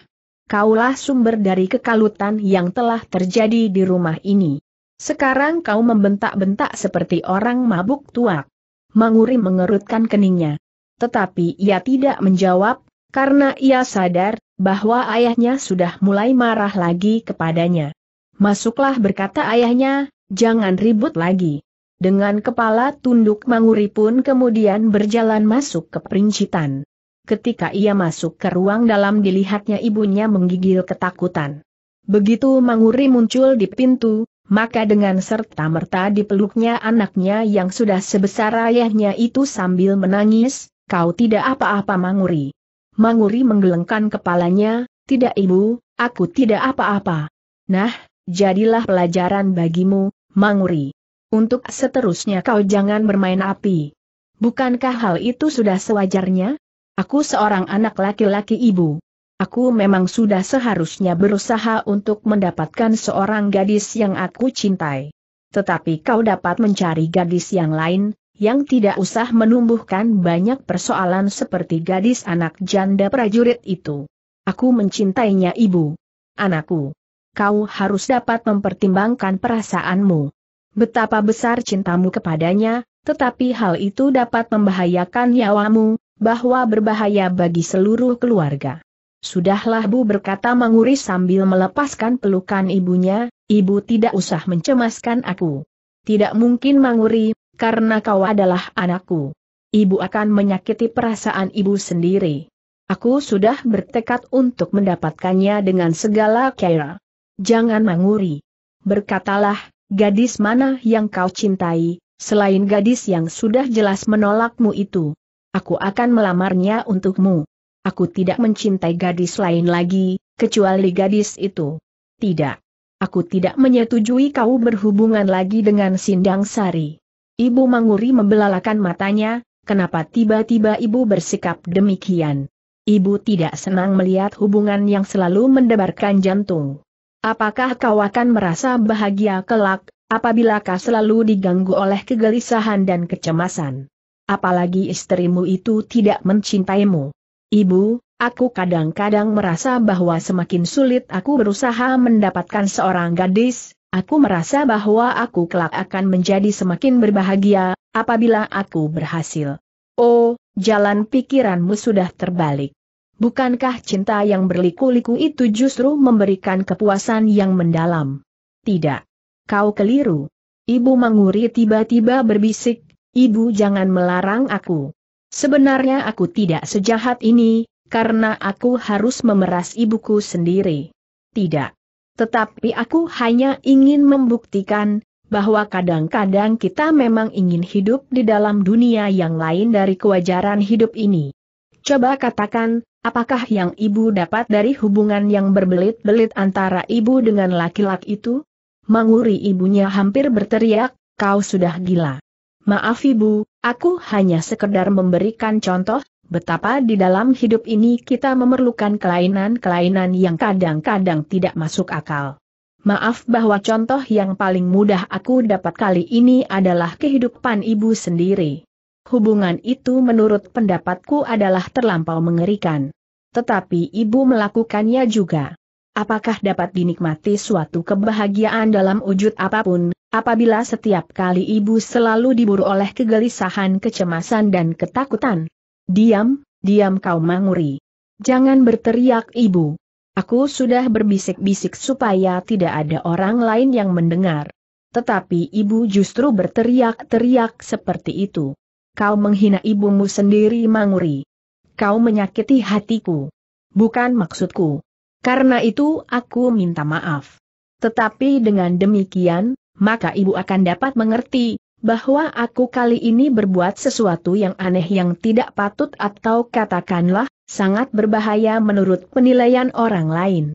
Kaulah sumber dari kekalutan yang telah terjadi di rumah ini. Sekarang kau membentak-bentak seperti orang mabuk tua. Manguri mengerutkan keningnya. Tetapi ia tidak menjawab, karena ia sadar bahwa ayahnya sudah mulai marah lagi kepadanya. Masuklah berkata ayahnya, jangan ribut lagi. Dengan kepala tunduk Manguri pun kemudian berjalan masuk ke perincitan. Ketika ia masuk ke ruang dalam dilihatnya ibunya menggigil ketakutan. Begitu Manguri muncul di pintu, maka dengan serta-merta dipeluknya anaknya yang sudah sebesar ayahnya itu sambil menangis, kau tidak apa-apa Manguri. Manguri menggelengkan kepalanya, tidak ibu, aku tidak apa-apa. Nah, jadilah pelajaran bagimu, Manguri. Untuk seterusnya kau jangan bermain api. Bukankah hal itu sudah sewajarnya? Aku seorang anak laki-laki ibu. Aku memang sudah seharusnya berusaha untuk mendapatkan seorang gadis yang aku cintai. Tetapi kau dapat mencari gadis yang lain, yang tidak usah menumbuhkan banyak persoalan seperti gadis anak janda prajurit itu. Aku mencintainya ibu. Anakku kau harus dapat mempertimbangkan perasaanmu. Betapa besar cintamu kepadanya, tetapi hal itu dapat membahayakan nyawamu, bahwa berbahaya bagi seluruh keluarga. Sudahlah Bu berkata menguri sambil melepaskan pelukan ibunya, ibu tidak usah mencemaskan aku. Tidak mungkin Manguri, karena kau adalah anakku. Ibu akan menyakiti perasaan ibu sendiri. Aku sudah bertekad untuk mendapatkannya dengan segala cara. Jangan manguri. Berkatalah, gadis mana yang kau cintai, selain gadis yang sudah jelas menolakmu itu. Aku akan melamarnya untukmu. Aku tidak mencintai gadis lain lagi, kecuali gadis itu. Tidak. Aku tidak menyetujui kau berhubungan lagi dengan Sindang Sari. Ibu Manguri membelalakan matanya, kenapa tiba-tiba ibu bersikap demikian. Ibu tidak senang melihat hubungan yang selalu mendebarkan jantung. Apakah kau akan merasa bahagia kelak, apabila kau selalu diganggu oleh kegelisahan dan kecemasan? Apalagi istrimu itu tidak mencintaimu. Ibu, aku kadang-kadang merasa bahwa semakin sulit aku berusaha mendapatkan seorang gadis, aku merasa bahwa aku kelak akan menjadi semakin berbahagia, apabila aku berhasil. Oh, jalan pikiranmu sudah terbalik. Bukankah cinta yang berliku-liku itu justru memberikan kepuasan yang mendalam? Tidak. Kau keliru. Ibu Manguri tiba-tiba berbisik, Ibu jangan melarang aku. Sebenarnya aku tidak sejahat ini, karena aku harus memeras ibuku sendiri. Tidak. Tetapi aku hanya ingin membuktikan, bahwa kadang-kadang kita memang ingin hidup di dalam dunia yang lain dari kewajaran hidup ini. Coba katakan, Apakah yang ibu dapat dari hubungan yang berbelit-belit antara ibu dengan laki-laki itu? Manguri ibunya hampir berteriak, kau sudah gila. Maaf ibu, aku hanya sekedar memberikan contoh, betapa di dalam hidup ini kita memerlukan kelainan-kelainan yang kadang-kadang tidak masuk akal. Maaf bahwa contoh yang paling mudah aku dapat kali ini adalah kehidupan ibu sendiri. Hubungan itu menurut pendapatku adalah terlampau mengerikan tetapi ibu melakukannya juga. Apakah dapat dinikmati suatu kebahagiaan dalam wujud apapun, apabila setiap kali ibu selalu diburu oleh kegelisahan, kecemasan dan ketakutan? Diam, diam kau manguri. Jangan berteriak ibu. Aku sudah berbisik-bisik supaya tidak ada orang lain yang mendengar. Tetapi ibu justru berteriak-teriak seperti itu. Kau menghina ibumu sendiri manguri kau menyakiti hatiku. Bukan maksudku. Karena itu aku minta maaf. Tetapi dengan demikian, maka ibu akan dapat mengerti, bahwa aku kali ini berbuat sesuatu yang aneh yang tidak patut atau katakanlah, sangat berbahaya menurut penilaian orang lain.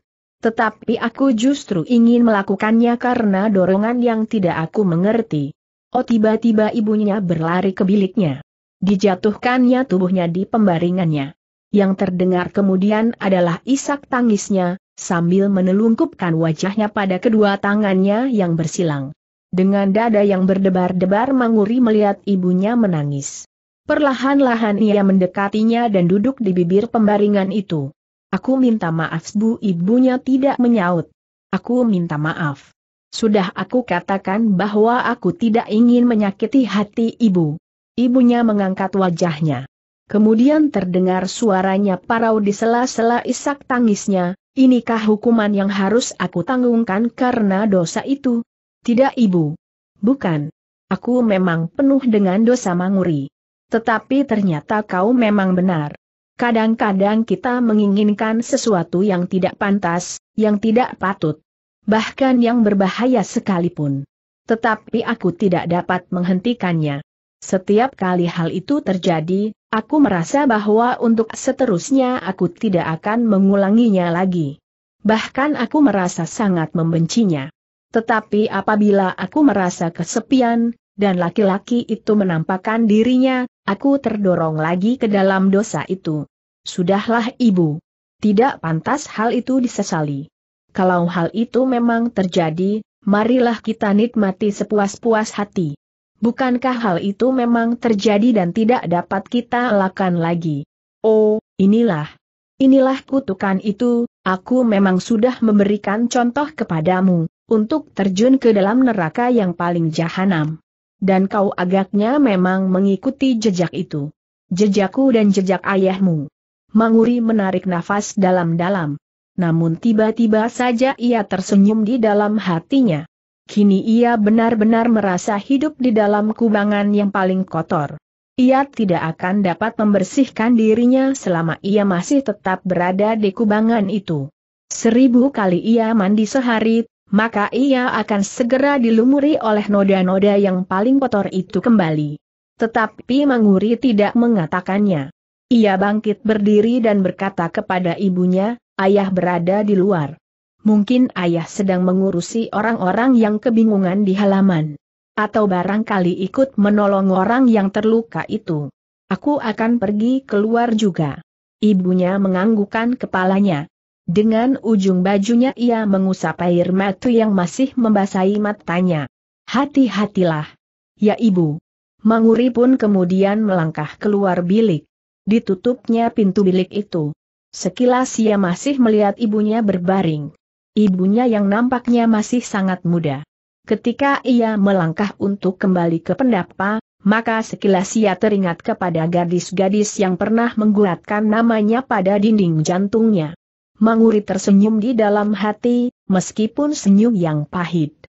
Tetapi aku justru ingin melakukannya karena dorongan yang tidak aku mengerti. Oh tiba-tiba ibunya berlari ke biliknya. Dijatuhkannya tubuhnya di pembaringannya. Yang terdengar kemudian adalah isak tangisnya, sambil menelungkupkan wajahnya pada kedua tangannya yang bersilang. Dengan dada yang berdebar-debar Manguri melihat ibunya menangis. Perlahan-lahan ia mendekatinya dan duduk di bibir pembaringan itu. Aku minta maaf bu ibunya tidak menyaut. Aku minta maaf. Sudah aku katakan bahwa aku tidak ingin menyakiti hati ibu. Ibunya mengangkat wajahnya. Kemudian terdengar suaranya parau di sela-sela isak tangisnya, inikah hukuman yang harus aku tanggungkan karena dosa itu? Tidak ibu. Bukan. Aku memang penuh dengan dosa manguri. Tetapi ternyata kau memang benar. Kadang-kadang kita menginginkan sesuatu yang tidak pantas, yang tidak patut. Bahkan yang berbahaya sekalipun. Tetapi aku tidak dapat menghentikannya. Setiap kali hal itu terjadi, aku merasa bahwa untuk seterusnya aku tidak akan mengulanginya lagi. Bahkan aku merasa sangat membencinya. Tetapi apabila aku merasa kesepian, dan laki-laki itu menampakkan dirinya, aku terdorong lagi ke dalam dosa itu. Sudahlah ibu. Tidak pantas hal itu disesali. Kalau hal itu memang terjadi, marilah kita nikmati sepuas-puas hati. Bukankah hal itu memang terjadi dan tidak dapat kita lakukan lagi? Oh, inilah. Inilah kutukan itu, aku memang sudah memberikan contoh kepadamu, untuk terjun ke dalam neraka yang paling jahanam. Dan kau agaknya memang mengikuti jejak itu. Jejakku dan jejak ayahmu. Manguri menarik nafas dalam-dalam. Namun tiba-tiba saja ia tersenyum di dalam hatinya. Kini ia benar-benar merasa hidup di dalam kubangan yang paling kotor. Ia tidak akan dapat membersihkan dirinya selama ia masih tetap berada di kubangan itu. Seribu kali ia mandi sehari, maka ia akan segera dilumuri oleh noda-noda yang paling kotor itu kembali. Tetapi Manguri tidak mengatakannya. Ia bangkit berdiri dan berkata kepada ibunya, ayah berada di luar. Mungkin ayah sedang mengurusi orang-orang yang kebingungan di halaman. Atau barangkali ikut menolong orang yang terluka itu. Aku akan pergi keluar juga. Ibunya menganggukkan kepalanya. Dengan ujung bajunya ia mengusap air mata yang masih membasahi matanya. Hati-hatilah. Ya ibu. Manguri pun kemudian melangkah keluar bilik. Ditutupnya pintu bilik itu. Sekilas ia masih melihat ibunya berbaring ibunya yang nampaknya masih sangat muda. Ketika ia melangkah untuk kembali ke pendapa, maka sekilas ia teringat kepada gadis-gadis yang pernah menggulatkan namanya pada dinding jantungnya. Manguri tersenyum di dalam hati, meskipun senyum yang pahit.